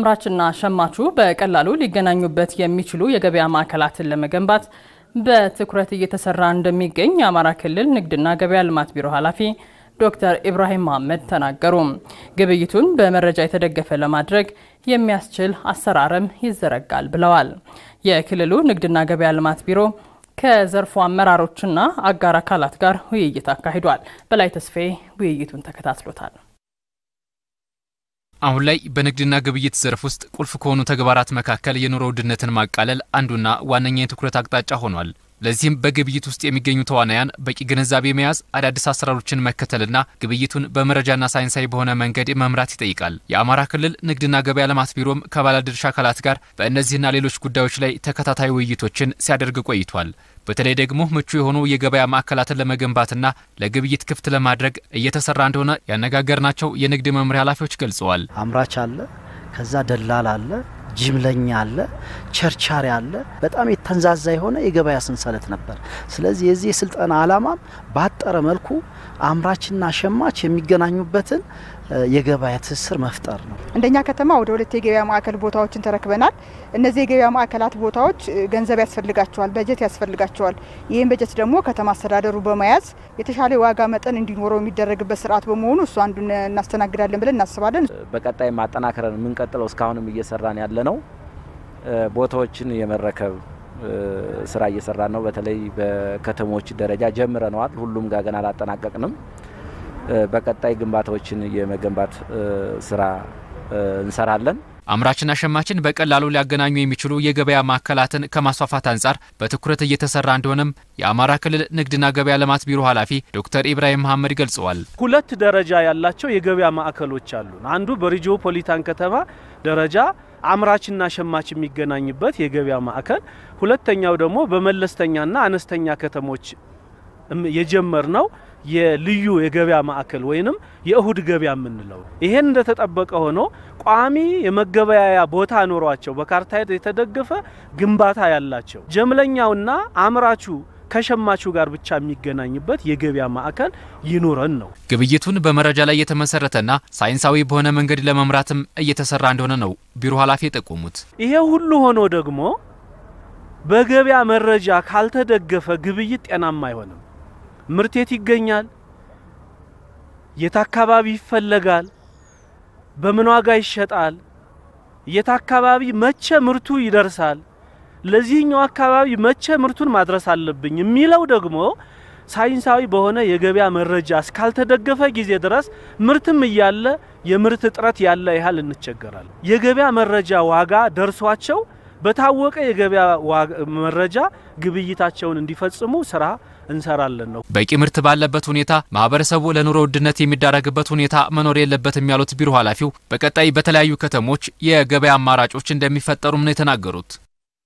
አምራችና ሸማቹ በቀላሉ ሊገናኙበት የሚችሉ የገበያ ማዕከላትን ለመገንባት በትኩረት እየተሰራ እንደሚገኝ የአማራ ክልል ንግድና ገበያ ልማት ቢሮ ኃላፊ ዶክተር ኢብራሂም መሐመድ ተናገሩ። ግብይቱን በመረጃ የተደገፈ ለማድረግ የሚያስችል አሰራርም ይዘረጋል ብለዋል። የክልሉ ንግድና ገበያ ልማት ቢሮ ከዘርፉ አመራሮችና አጋር አካላት ጋር ውይይት አካሂዷል። በላይ ተስፋዬ ውይይቱን ተከታትሎታል። አሁን ላይ በንግድና ግብይት ዘርፍ ውስጥ ቁልፍ ከሆኑ ተግባራት መካከል የኑሮ ውድነትን ማቃለል አንዱና ዋነኛ የትኩረት አቅጣጫ ሆኗል። ለዚህም በግብይት ውስጥ የሚገኙ ተዋናያን በቂ ግንዛቤ መያዝ፣ አዳዲስ አሰራሮችን መከተልና ግብይቱን በመረጃና ሳይንሳዊ በሆነ መንገድ መምራት ይጠይቃል። የአማራ ክልል ንግድና ገበያ ልማት ቢሮም ከባለድርሻ አካላት ጋር በእነዚህና ሌሎች ጉዳዮች ላይ ተከታታይ ውይይቶችን ሲያደርግ ቆይቷል። በተለይ ደግሞ ምቹ የሆኑ የገበያ ማዕከላትን ለመገንባትና ለግብይት ክፍት ለማድረግ እየተሰራ እንደሆነ ያነጋገርናቸው የንግድ መምሪያ ኃላፊዎች ገልጸዋል። አምራች አለ፣ ከዛ ደላል አለ ጅምለኛ አለ፣ ቸርቻሪ አለ። በጣም የተንዛዛ የሆነ የገበያ ሰንሰለት ነበር። ስለዚህ የዚህ የስልጠና ዓላማም ባጠረ መልኩ አምራችና ሸማች የሚገናኙበትን የገበያ ትስስር መፍጠር ነው። እንደኛ ከተማ ወደ ሁለት የገበያ ማዕከል ቦታዎችን ተረክበናል። እነዚህ የገበያ ማዕከላት ቦታዎች ገንዘብ ያስፈልጋቸዋል፣ በጀት ያስፈልጋቸዋል። ይህም በጀት ደግሞ ከተማ አስተዳደሩ በመያዝ የተሻለ ዋጋ መጠን እንዲኖረው የሚደረግበት ስርዓት በመሆኑ እሱ አንዱ እናስተናግዳለን ብለን እናስባለን። በቀጣይ ማጠናከረን የምንቀጥለው እስካሁንም እየሰራን ያለ ነው። ቦታዎችን የመረከብ ስራ እየሰራ ነው። በተለይ በከተሞች ደረጃ ጀምረነዋል። ሁሉም ጋር ገና አላጠናቀቅንም። በቀጣይ ግንባታዎችን የመገንባት ስራ እንሰራለን። አምራችና ሸማችን በቀላሉ ሊያገናኙ የሚችሉ የገበያ ማዕከላትን ከማስፋፋት አንጻር በትኩረት እየተሰራ እንደሆነም የአማራ ክልል ንግድና ገበያ ልማት ቢሮ ኃላፊ ዶክተር ኢብራሂም መሐመድ ገልጸዋል። ሁለት ደረጃ ያላቸው የገበያ ማዕከሎች አሉ። አንዱ ፖሊታን ከተማ ደረጃ አምራችና ሸማች የሚገናኝበት የገበያ ማዕከል፣ ሁለተኛው ደግሞ በመለስተኛና አነስተኛ ከተሞች የጀመር ነው የልዩ የገበያ ማዕከል ወይንም የእሁድ ገበያ የምንለው ይሄን እንደተጠበቀ ሆኖ ቋሚ የመገበያያ ቦታ ኖሯቸው በካርታ የተደገፈ ግንባታ ያላቸው ጀምለኛውና አምራቹ ከሸማቹ ጋር ብቻ የሚገናኝበት የገበያ ማዕከል ይኖረን ነው። ግብይቱን በመረጃ ላይ የተመሰረተና ሳይንሳዊ በሆነ መንገድ ለመምራትም እየተሰራ እንደሆነ ነው ቢሮ ኃላፊ የጠቆሙት። ይሄ ሁሉ ሆኖ ደግሞ በገበያ መረጃ ካልተደገፈ ግብይት ጤናማ አይሆንም። ምርቴት ይገኛል? የት አካባቢ ይፈለጋል? በምን ዋጋ ይሸጣል? የት አካባቢ መቼ ምርቱ ይደርሳል? ለዚህኛው አካባቢ መቼ ምርቱን ማድረስ አለብኝ የሚለው ደግሞ ሳይንሳዊ በሆነ የገበያ መረጃ እስካልተደገፈ ጊዜ ድረስ ምርትም እያለ የምርት እጥረት ያለ ያህል እንቸገራለን። የገበያ መረጃ ዋጋ ደርሷቸው በታወቀ የገበያ መረጃ ግብይታቸውን እንዲፈጽሙ ስራ እንሰራለን ነው። በቂ ምርት ባለበት ሁኔታ ማህበረሰቡ ለኑሮ ውድነት የሚዳረግበት ሁኔታ መኖር የለበትም ያሉት ቢሮ ኃላፊው በቀጣይ በተለያዩ ከተሞች የገበያ አማራጮች እንደሚፈጠሩም ነው የተናገሩት።